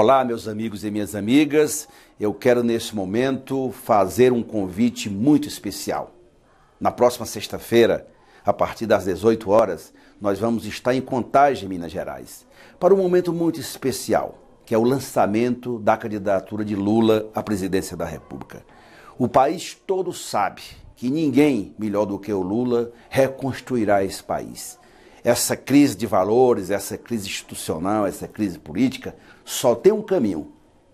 Olá, meus amigos e minhas amigas. Eu quero neste momento fazer um convite muito especial. Na próxima sexta-feira, a partir das 18 horas, nós vamos estar em Contagem, Minas Gerais, para um momento muito especial, que é o lançamento da candidatura de Lula à presidência da República. O país todo sabe que ninguém melhor do que o Lula reconstruirá esse país essa crise de valores, essa crise institucional, essa crise política, só tem um caminho: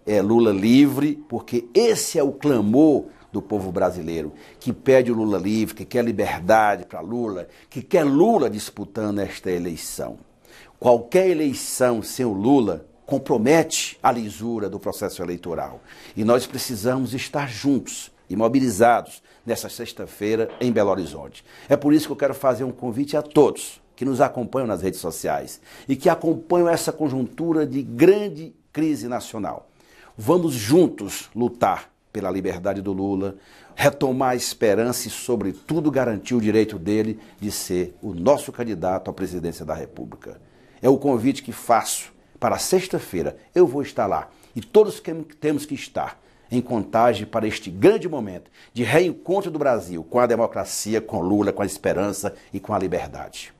é Lula livre, porque esse é o clamor do povo brasileiro, que pede o Lula livre, que quer liberdade para Lula, que quer Lula disputando esta eleição. Qualquer eleição sem o Lula compromete a lisura do processo eleitoral. E nós precisamos estar juntos e mobilizados nessa sexta-feira em Belo Horizonte. É por isso que eu quero fazer um convite a todos que nos acompanham nas redes sociais e que acompanham essa conjuntura de grande crise nacional. Vamos juntos lutar pela liberdade do Lula, retomar a esperança e, sobretudo, garantir o direito dele de ser o nosso candidato à presidência da República. É o convite que faço para sexta-feira. Eu vou estar lá e todos temos que estar em contagem para este grande momento de reencontro do Brasil com a democracia, com Lula, com a esperança e com a liberdade.